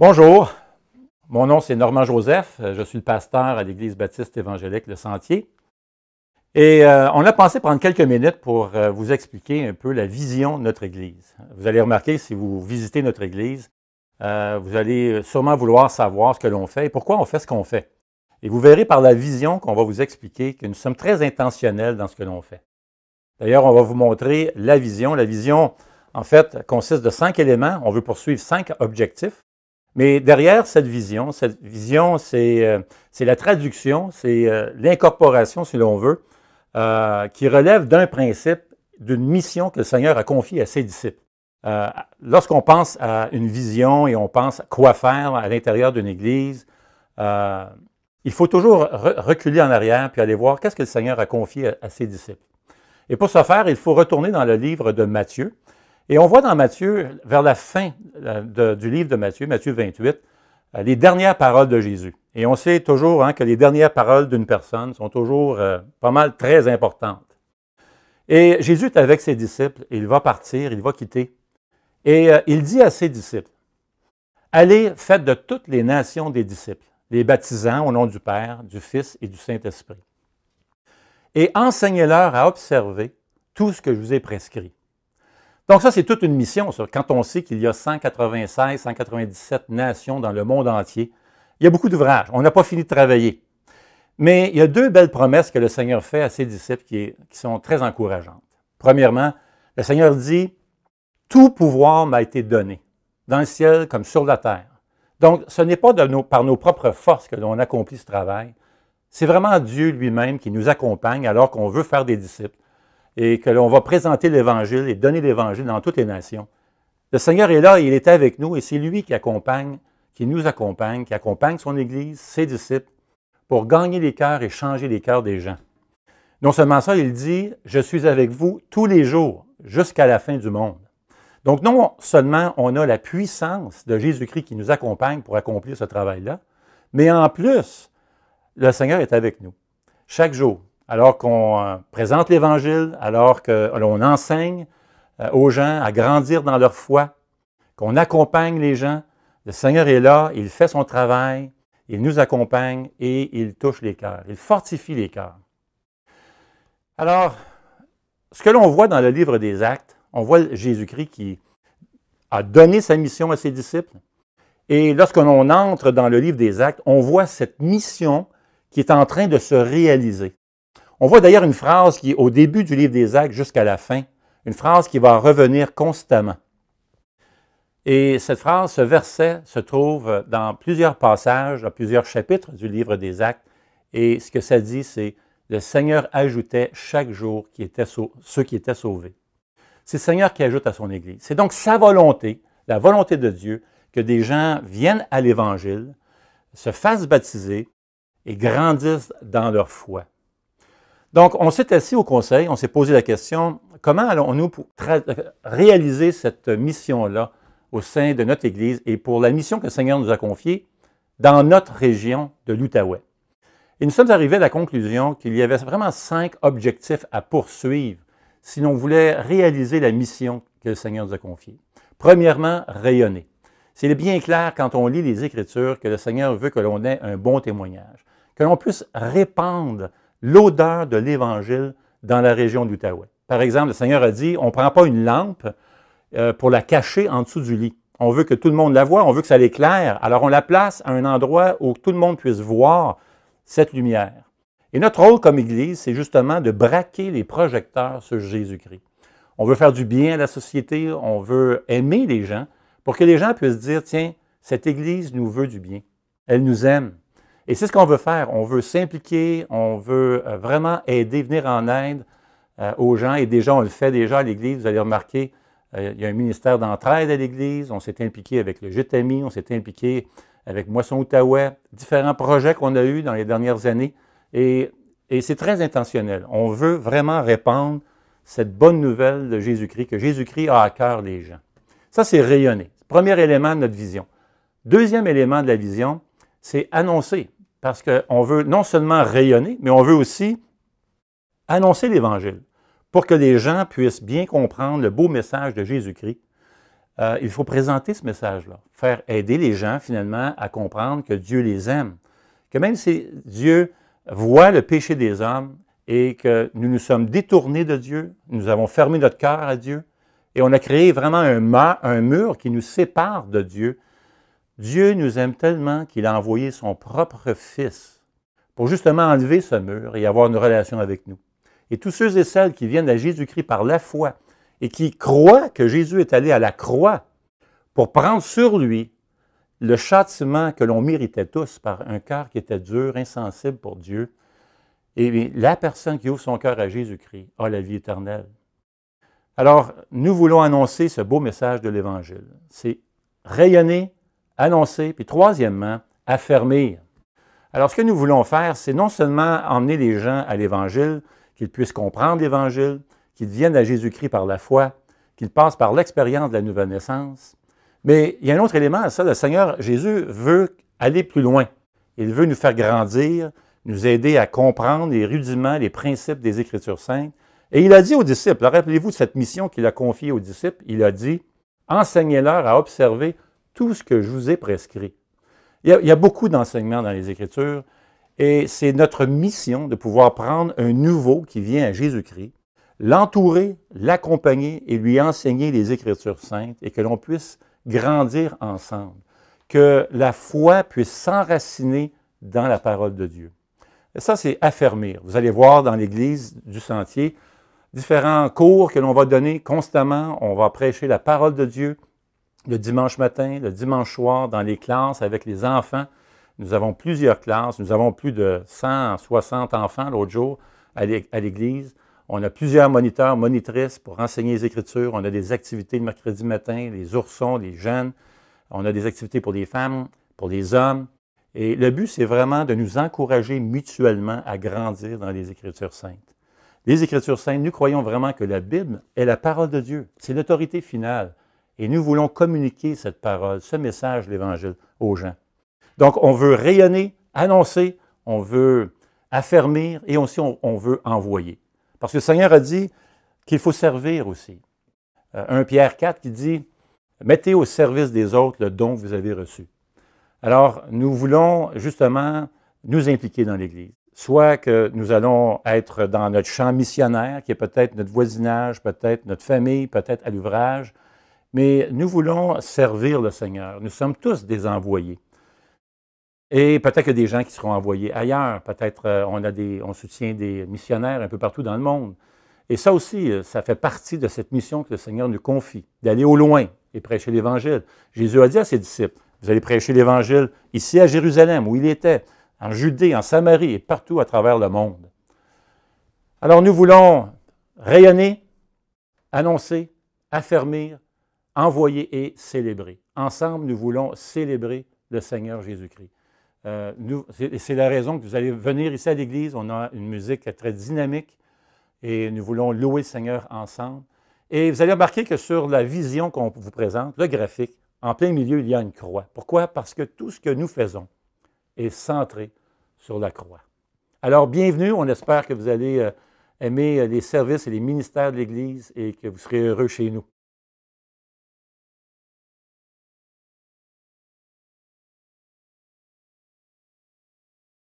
Bonjour, mon nom c'est Normand Joseph, je suis le pasteur à l'Église baptiste évangélique Le Sentier. Et euh, on a pensé prendre quelques minutes pour euh, vous expliquer un peu la vision de notre Église. Vous allez remarquer, si vous visitez notre Église, euh, vous allez sûrement vouloir savoir ce que l'on fait et pourquoi on fait ce qu'on fait. Et vous verrez par la vision qu'on va vous expliquer que nous sommes très intentionnels dans ce que l'on fait. D'ailleurs, on va vous montrer la vision. La vision, en fait, consiste de cinq éléments. On veut poursuivre cinq objectifs. Mais derrière cette vision, cette vision, c'est euh, la traduction, c'est euh, l'incorporation, si l'on veut, euh, qui relève d'un principe, d'une mission que le Seigneur a confiée à ses disciples. Lorsqu'on pense à une vision et on pense à quoi faire à l'intérieur d'une Église, il faut toujours reculer en arrière puis aller voir qu'est-ce que le Seigneur a confié à ses disciples. Et pour ce faire, il faut retourner dans le livre de Matthieu, et on voit dans Matthieu, vers la fin euh, du livre de Matthieu, Matthieu 28, euh, les dernières paroles de Jésus. Et on sait toujours hein, que les dernières paroles d'une personne sont toujours euh, pas mal très importantes. Et Jésus est avec ses disciples, il va partir, il va quitter. Et il dit à ses disciples, Allez, faites de toutes les nations des disciples, les baptisant au nom du Père, du Fils et du Saint-Esprit. Et enseignez-leur à observer tout ce que je vous ai prescrit. Donc ça, c'est toute une mission, Quand on sait qu'il y a 196, 197 nations dans le monde entier, il y a beaucoup d'ouvrages. On n'a pas fini de travailler. Mais il y a deux belles promesses que le Seigneur fait à ses disciples qui, sont très encourageantes. Premièrement, le Seigneur dit, Tout pouvoir m'a été donné, dans le ciel comme sur la terre. Donc, ce n'est pas par nos propres forces que l'on accomplit ce travail. C'est vraiment Dieu lui-même qui nous accompagne alors qu'on veut faire des disciples et que l'on va présenter l'Évangile et donner l'Évangile dans toutes les nations. Le Seigneur est là, il est avec nous et c'est lui qui accompagne, qui nous accompagne, qui accompagne son Église, ses disciples, pour gagner les cœurs et changer les cœurs des gens. Non seulement ça, il dit, je suis avec vous tous les jours jusqu'à la fin du monde. Donc non seulement on a la puissance de Jésus-Christ qui nous accompagne pour accomplir ce travail-là, mais en plus, le Seigneur est avec nous chaque jour alors qu'on euh, présente l'Évangile, alors qu'on enseigne euh, aux gens à grandir dans leur foi, qu'on accompagne les gens, le Seigneur est là, il fait son travail, il nous accompagne et il touche les cœurs, il fortifie les cœurs. Alors, ce que l'on voit dans le livre des Actes, on voit Jésus-Christ qui a donné sa mission à ses disciples. Et lorsque l'on entre dans le livre des Actes, on voit cette mission qui est en train de se réaliser. On voit d'ailleurs une phrase qui est au début du livre des actes jusqu'à la fin, une phrase qui va revenir constamment. Et cette phrase, ce verset, se trouve dans plusieurs passages, dans plusieurs chapitres du livre des actes. Et ce que ça dit, c'est le Seigneur ajoutait chaque jour qui ceux qui étaient sauvés. C'est le Seigneur qui ajoute à son Église. C'est donc sa volonté, la volonté de Dieu, que des gens viennent à l'Évangile, se fassent baptiser et grandissent dans leur foi. Donc, on s'est assis au conseil, on s'est posé la question, comment allons-nous réaliser cette mission-là au sein de notre Église et pour la mission que le Seigneur nous a confiée dans notre région de l'Outaouais? Et nous sommes arrivés à la conclusion qu'il y avait vraiment cinq objectifs à poursuivre si l'on voulait réaliser la mission que le Seigneur nous a confiée. Premièrement, rayonner. C'est bien clair quand on lit les Écritures que le Seigneur veut que l'on ait un bon témoignage, que l'on puisse répandre l'odeur de l'Évangile dans la région d'Outaouais. Par exemple, le Seigneur a dit, on ne prend pas une lampe euh, pour la cacher en dessous du lit. On veut que tout le monde la voie, on veut que ça l'éclaire. Alors on la place à un endroit où tout le monde puisse voir cette lumière. Et notre rôle comme Église, c'est justement de braquer les projecteurs sur Jésus-Christ. On veut faire du bien à la société, on veut aimer les gens pour que les gens puissent dire, tiens, cette Église nous veut du bien. Elle nous aime. Et c'est ce qu'on veut faire. On veut s'impliquer, on veut euh, vraiment aider, venir en aide euh, aux gens. Et déjà, on le fait déjà à l'Église. Vous allez remarquer, euh, il y a un ministère d'entraide à l'Église. On s'est impliqué avec le Jutami, on s'est impliqué avec Moisson Outaouais, différents projets qu'on a eus dans les dernières années. Et, et c'est très intentionnel. On veut vraiment répandre cette bonne nouvelle de Jésus-Christ, que Jésus-Christ a à cœur les gens. Ça, c'est rayonner. Premier élément de notre vision. Deuxième élément de la vision, c'est annoncer parce qu'on veut non seulement rayonner, mais on veut aussi annoncer l'Évangile pour que les gens puissent bien comprendre le beau message de Jésus-Christ. Euh, il faut présenter ce message-là, faire aider les gens finalement à comprendre que Dieu les aime, que même si Dieu voit le péché des hommes et que nous nous sommes détournés de Dieu, nous avons fermé notre cœur à Dieu et on a créé vraiment un, un mur qui nous sépare de Dieu, Dieu nous aime tellement qu'il a envoyé son propre Fils pour justement enlever ce mur et avoir une relation avec nous. Et tous ceux et celles qui viennent à Jésus-Christ par la foi et qui croient que Jésus est allé à la croix pour prendre sur lui le châtiment que l'on méritait tous par un cœur qui était dur, insensible pour Dieu, et eh la personne qui ouvre son cœur à Jésus-Christ a la vie éternelle. Alors, nous voulons annoncer ce beau message de l'Évangile. C'est rayonner annoncer, puis troisièmement, affermir. Alors, ce que nous voulons faire, c'est non seulement emmener les gens à l'Évangile, qu'ils puissent comprendre l'Évangile, qu'ils viennent à Jésus-Christ par la foi, qu'ils passent par l'expérience de la nouvelle naissance, mais il y a un autre élément à ça, le Seigneur Jésus veut aller plus loin. Il veut nous faire grandir, nous aider à comprendre les rudiments, les principes des Écritures saintes. Et il a dit aux disciples, rappelez-vous de cette mission qu'il a confiée aux disciples, il a dit, enseignez-leur à observer tout ce que je vous ai prescrit. Il y a, beaucoup d'enseignements dans les Écritures et c'est notre mission de pouvoir prendre un nouveau qui vient à Jésus-Christ, l'entourer, l'accompagner et lui enseigner les Écritures saintes et que l'on puisse grandir ensemble, que la foi puisse s'enraciner dans la parole de Dieu. ça, c'est affermir. Vous allez voir dans l'Église du Sentier différents cours que l'on va donner constamment. On va prêcher la parole de Dieu, le dimanche matin, le dimanche soir, dans les classes avec les enfants. Nous avons plusieurs classes. Nous avons plus de 160 enfants l'autre jour à l'église. On a plusieurs moniteurs, monitrices pour enseigner les écritures. On a des activités le mercredi matin, les oursons, les jeunes. On a des activités pour les femmes, pour les hommes. Et le but, c'est vraiment de nous encourager mutuellement à grandir dans les Écritures saintes. Les Écritures saintes, nous croyons vraiment que la Bible est la parole de Dieu. C'est l'autorité finale. Et nous voulons communiquer cette parole, ce message de l'Évangile aux gens. Donc, on veut rayonner, annoncer, on veut affermir et aussi on, veut envoyer. Parce que le Seigneur a dit qu'il faut servir aussi. Euh, un Pierre 4 qui dit, mettez au service des autres le don que vous avez reçu. Alors, nous voulons justement nous impliquer dans l'Église. Soit que nous allons être dans notre champ missionnaire, qui est peut-être notre voisinage, peut-être notre famille, peut-être à l'ouvrage, mais nous voulons servir le Seigneur. Nous sommes tous des envoyés. Et peut-être que des gens qui seront envoyés ailleurs, peut-être euh, on, soutient des missionnaires un peu partout dans le monde. Et ça aussi, euh, ça fait partie de cette mission que le Seigneur nous confie, d'aller au loin et prêcher l'Évangile. Jésus a dit à ses disciples, vous allez prêcher l'Évangile ici à Jérusalem, où il était, en Judée, en Samarie et partout à travers le monde. Alors nous voulons rayonner, annoncer, affermir, « Envoyer et célébrer ». Ensemble, nous voulons célébrer le Seigneur Jésus-Christ. Euh, c'est la raison que vous allez venir ici à l'Église. On a une musique très dynamique et nous voulons louer le Seigneur ensemble. Et vous allez remarquer que sur la vision qu'on vous présente, le graphique, en plein milieu, il y a une croix. Pourquoi? Parce que tout ce que nous faisons est centré sur la croix. Alors, bienvenue. On espère que vous allez euh, aimer euh, les services et les ministères de l'Église et que vous serez heureux chez nous.